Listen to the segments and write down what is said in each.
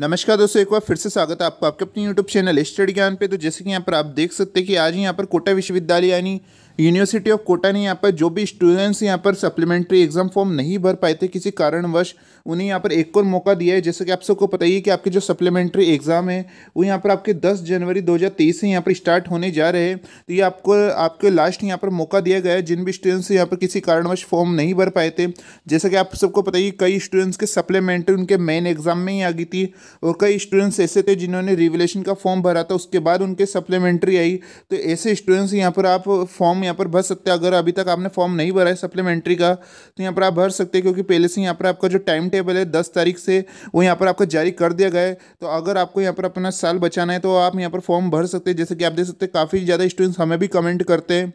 नमस्कार दोस्तों एक बार फिर से स्वागत है आपका आपके अपने यूट्यूब चैनल स्टडी ज्ञान पे तो जैसे कि यहाँ पर आप देख सकते हैं कि आज यहाँ पर कोटा विश्वविद्यालय यानी यूनिवर्सिटी ऑफ कोटा ने यहाँ पर जो भी स्टूडेंट्स यहाँ पर सप्लीमेंट्री एग्जाम फॉर्म नहीं भर पाए थे किसी कारणवश उन्हें यहाँ पर एक और मौका दिया है जैसे कि आप सबको पता ही है कि आपके जो सप्लीमेंट्री एग्जाम है वो यहाँ पर आपके 10 जनवरी 2023 से यहाँ पर स्टार्ट होने जा रहे हैं तो ये आपको आपके लास्ट यहाँ पर मौका दिया गया है जिन भी स्टूडेंट्स यहाँ पर किसी कारणवश फॉर्म नहीं भर पाए थे जैसे कि आप सबको पता ही कई स्टूडेंट्स के सप्लीमेंट्री उनके मेन एग्जाम में ही आ गई थी और कई स्टूडेंट्स ऐसे थे जिन्होंने रिविलेशन का फॉर्म भरा था उसके बाद उनके सप्लीमेंट्री आई तो ऐसे स्टूडेंट्स यहाँ पर आप फॉर्म फॉर्म यहाँ पर भर सकते हैं अगर अभी तक आपने फॉर्म नहीं भरा है सप्लीमेंट्री का तो यहाँ पर आप भर सकते हैं क्योंकि पहले से यहाँ पर आपका जो टाइम टेबल है दस तारीख से वो यहाँ पर आपका जारी कर दिया गया है तो अगर आपको यहाँ पर अपना साल बचाना है तो आप यहाँ पर फॉर्म भर सकते हैं जैसे कि आप देख सकते हैं काफ़ी ज़्यादा स्टूडेंट्स हमें भी कमेंट करते हैं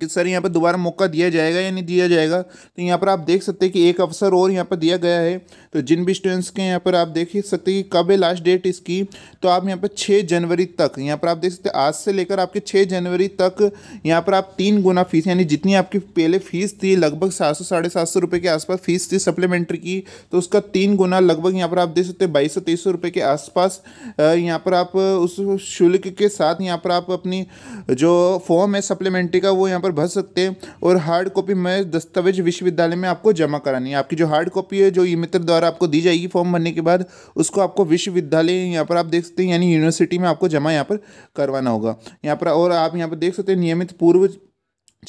कि सर यहाँ पर दोबारा मौका दिया जाएगा या नहीं दिया जाएगा तो यहाँ पर आप देख सकते हैं कि एक अवसर और यहाँ पर दिया गया है तो जिन भी स्टूडेंट्स के यहाँ पर आप देख सकते हैं कि कब है लास्ट डेट इसकी तो आप यहाँ पर छः जनवरी तक यहाँ पर आप देख सकते हैं आज से लेकर आपके छः जनवरी तक यहाँ पर आप तीन गुना फीस यानी जितनी आपकी पहले फीस थी लगभग सात सौ साढ़े सात सौ रुपये के आसपास फीस थी सप्लीमेंट्री की तो उसका तीन गुना लगभग यहाँ पर आप देख सकते हैं बाईस सौ तेईस सौ रुपये के आसपास यहाँ पर आप उस शुल्क के साथ यहाँ पर आप अपनी जो फॉर्म है सप्लीमेंट्री का वो यहाँ पर भर सकते हैं और हार्ड कॉपी में दस्तावेज विश्वविद्यालय में आपको जमा करानी है आपकी जो हार्ड कॉपी है जो ई मित्र द्वारा आपको दी जाएगी फॉर्म भरने के बाद उसको आपको विश्वविद्यालय यहाँ पर आप देख सकते हैं यानी यूनिवर्सिटी में आपको जमा यहाँ पर करवाना होगा यहाँ पर और आप यहाँ पर देख सकते हैं नियमित पूर्व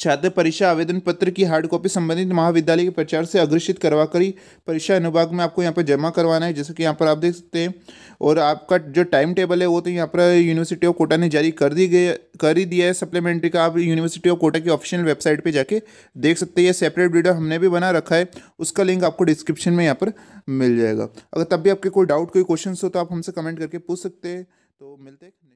छात्र परीक्षा आवेदन पत्र की हार्ड कॉपी संबंधित महाविद्यालय के प्रचार से अग्रसित करवा कर ही परीक्षा अनुभाग में आपको यहाँ पर जमा करवाना है जैसे कि यहाँ पर आप देख सकते हैं और आपका जो टाइम टेबल है वो तो यहाँ पर यूनिवर्सिटी ऑफ कोटा ने जारी कर दी गई कर ही दिया है सप्लीमेंट्री का आप यूनिवर्सिटी ऑफ कोटा की ऑफिशियल वेबसाइट पर जाके देख सकते हैं सेपरेट वीडियो हमने भी बना रखा है उसका लिंक आपको डिस्क्रिप्शन में यहाँ पर मिल जाएगा अगर तब भी आपके कोई डाउट कोई क्वेश्चन हो तो आप हमसे कमेंट करके पूछ सकते हैं तो मिलते हैं